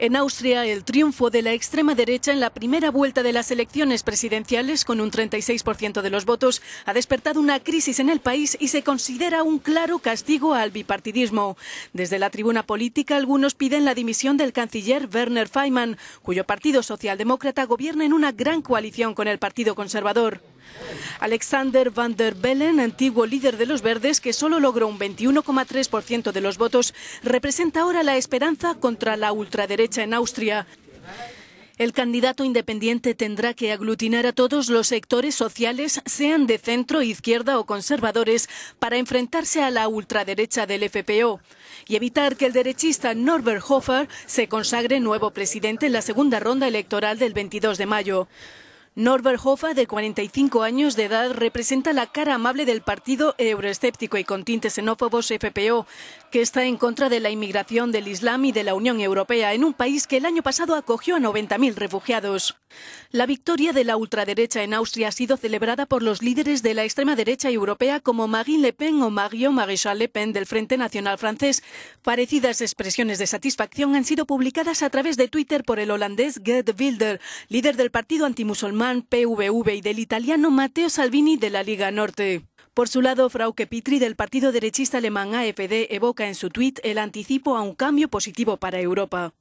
En Austria, el triunfo de la extrema derecha en la primera vuelta de las elecciones presidenciales, con un 36% de los votos, ha despertado una crisis en el país y se considera un claro castigo al bipartidismo. Desde la tribuna política, algunos piden la dimisión del canciller Werner Feynman, cuyo partido socialdemócrata gobierna en una gran coalición con el Partido Conservador. Alexander Van der Bellen, antiguo líder de los verdes, que solo logró un 21,3% de los votos, representa ahora la esperanza contra la ultraderecha en Austria. El candidato independiente tendrá que aglutinar a todos los sectores sociales, sean de centro, izquierda o conservadores, para enfrentarse a la ultraderecha del FPO y evitar que el derechista Norbert Hofer se consagre nuevo presidente en la segunda ronda electoral del 22 de mayo. Norbert Hoffa, de 45 años de edad, representa la cara amable del partido euroescéptico y con tintes xenófobos FPO, que está en contra de la inmigración del Islam y de la Unión Europea en un país que el año pasado acogió a 90.000 refugiados. La victoria de la ultraderecha en Austria ha sido celebrada por los líderes de la extrema derecha europea como Marine Le Pen o Mario Maréchal Le Pen del Frente Nacional Francés. Parecidas expresiones de satisfacción han sido publicadas a través de Twitter por el holandés Gerd Wilder, líder del partido antimusulmán PVV y del italiano Matteo Salvini de la Liga Norte. Por su lado, Frauke Pitri del partido derechista alemán AFD evoca en su tuit el anticipo a un cambio positivo para Europa.